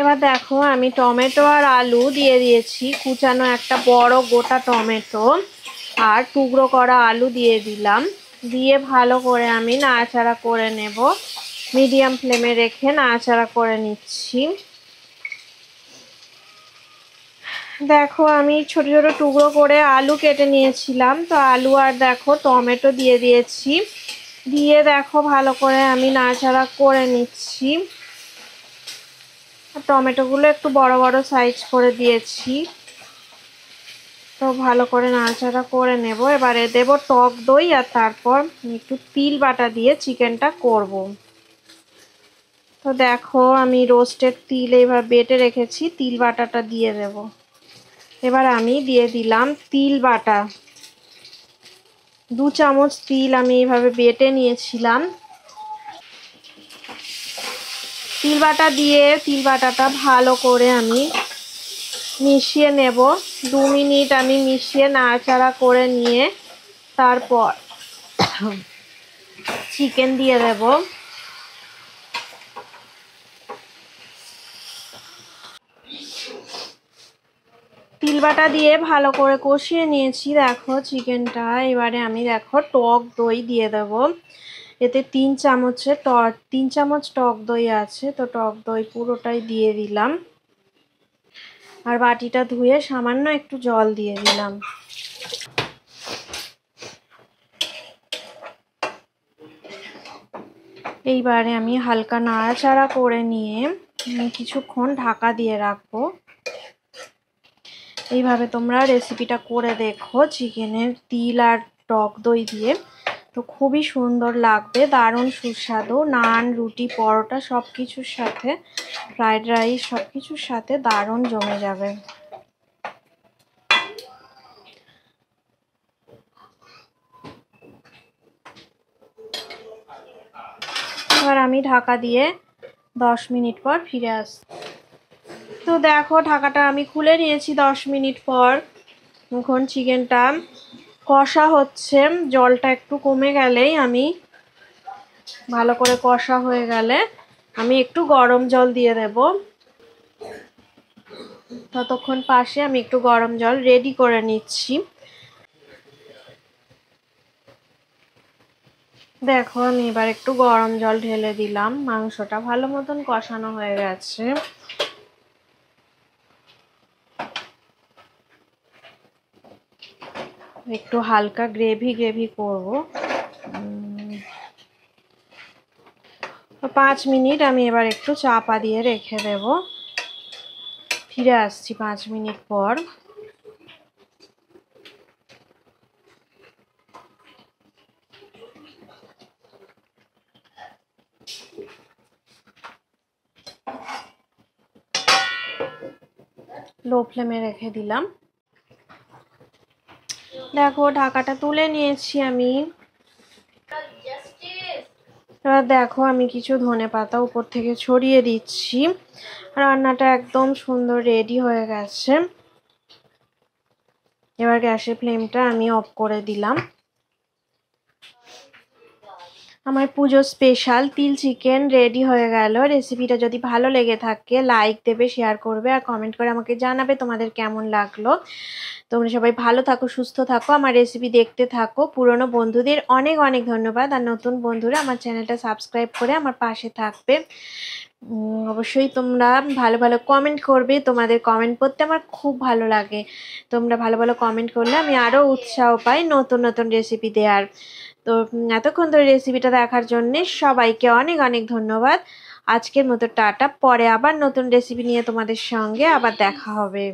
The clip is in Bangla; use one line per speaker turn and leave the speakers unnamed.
এবার দেখো আমি টমেটো আর আলু দিয়ে দিয়েছি কুচানো একটা বড় গোটা টমেটো আর টুকরো করা আলু দিয়ে দিলাম দিয়ে ভালো করে আমি নাড়াচাড়া করে নেব মিডিয়াম ফ্লেমে রেখে নাড়াচাড়া করে নিচ্ছি দেখো আমি ছোট ছোট টুকরো করে আলু কেটে নিয়েছিলাম তো আলু আর দেখো টমেটো দিয়ে দিয়েছি দিয়ে দেখো ভালো করে আমি নাড়াচাড়া করে নিচ্ছি টমেটোগুলো একটু বড় বড় সাইজ করে দিয়েছি তো ভালো করে নাড়াচাড়া করে নেব এবারে দেব টক দই আর তারপর একটু তিল বাটা দিয়ে চিকেনটা করব। তো দেখো আমি রোস্টেড তিল এবার বেটে রেখেছি তিল বাটাটা দিয়ে দেব এবার আমি দিয়ে দিলাম তিল বাটা দু চামচ তিল আমি এইভাবে বেটে নিয়েছিলাম তিল বাটা দিয়ে তিল বাটাটা ভালো করে আমি মিশিয়ে নেব দু মিনিট আমি মিশিয়ে নাড়াচাড়া করে নিয়ে তারপর চিকেন দিয়ে দেব তিল বাটা দিয়ে ভালো করে কষিয়ে নিয়েছি দেখো চিকেনটা এবারে আমি দেখো টক দই দিয়ে দেবো এতে তিন চামচে ট তিন চামচ টক দই আছে তো টক দই পুরোটাই দিয়ে দিলাম আর বাটিটা ধুয়ে সামান্য একটু জল দিয়ে দিলাম এইবারে আমি হালকা নাড়াচাড়া করে নিয়ে কিছুক্ষণ ঢাকা দিয়ে রাখবো এইভাবে তোমরা রেসিপিটা করে দেখো চিকেনের তিল আর টক দই দিয়ে তো খুবই সুন্দর লাগবে দারুণ সুস্বাদু নান রুটি পরোটা সব কিছুর সাথে ফ্রাইড রাইস সব কিছুর সাথে দারুণ জমে যাবে এবার আমি ঢাকা দিয়ে দশ মিনিট পর ফিরে আস তো দেখো ঢাকাটা আমি খুলে নিয়েছি দশ মিনিট পর এখন চিকেনটা কষা হচ্ছে জলটা একটু কমে গেলেই আমি ভালো করে কষা হয়ে গেলে আমি একটু গরম জল দিয়ে দেব ততক্ষণ পাশে আমি একটু গরম জল রেডি করে নিচ্ছি দেখো আমি এবার একটু গরম জল ঢেলে দিলাম মাংসটা ভালো মতন কষানো হয়ে গেছে একটু হালকা গ্রেভি গ্রেভি করব পাঁচ মিনিট আমি এবার একটু চাপা দিয়ে রেখে দেব ফিরে আসছি পাঁচ মিনিট পর লো ফ্লেমে রেখে দিলাম দেখো ঢাকাটা তুলে নিয়েছি আমি এবার দেখো আমি কিছু ধনে পাতা উপর থেকে ছড়িয়ে দিচ্ছি রান্নাটা একদম সুন্দর রেডি হয়ে গেছে এবার গ্যাসের ফ্লেমটা আমি অফ করে দিলাম আমার পুজো স্পেশাল তিল চিকেন রেডি হয়ে গেল রেসিপিটা যদি ভালো লেগে থাকে লাইক দেবে শেয়ার করবে আর কমেন্ট করে আমাকে জানাবে তোমাদের কেমন লাগলো তোমরা সবাই ভালো থাকো সুস্থ থাকো আমার রেসিপি দেখতে থাকো পুরনো বন্ধুদের অনেক অনেক ধন্যবাদ আর নতুন বন্ধুরা আমার চ্যানেলটা সাবস্ক্রাইব করে আমার পাশে থাকবে অবশ্যই তোমরা ভালো ভালো কমেন্ট করবে তোমাদের কমেন্ট পড়তে আমার খুব ভালো লাগে তোমরা ভালো ভালো কমেন্ট করলে আমি আরও উৎসাহ পাই নতুন নতুন রেসিপি দেওয়ার তো এতক্ষণ ধরে রেসিপিটা দেখার জন্যে সবাইকে অনেক অনেক ধন্যবাদ আজকের মতো টাটা পরে আবার নতুন রেসিপি নিয়ে তোমাদের সঙ্গে আবার দেখা হবে